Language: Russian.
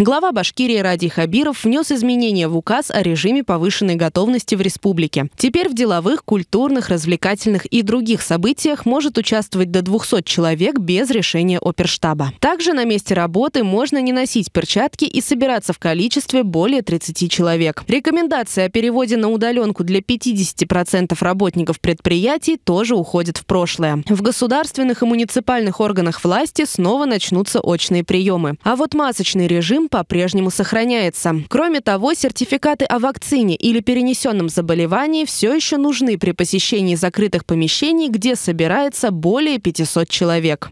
Глава Башкирии Ради Хабиров внес изменения в указ о режиме повышенной готовности в республике. Теперь в деловых, культурных, развлекательных и других событиях может участвовать до 200 человек без решения оперштаба. Также на месте работы можно не носить перчатки и собираться в количестве более 30 человек. Рекомендация о переводе на удаленку для 50% работников предприятий тоже уходит в прошлое. В государственных и муниципальных органах власти снова начнутся очные приемы. А вот масочный режим по-прежнему сохраняется. Кроме того, сертификаты о вакцине или перенесенном заболевании все еще нужны при посещении закрытых помещений, где собирается более 500 человек.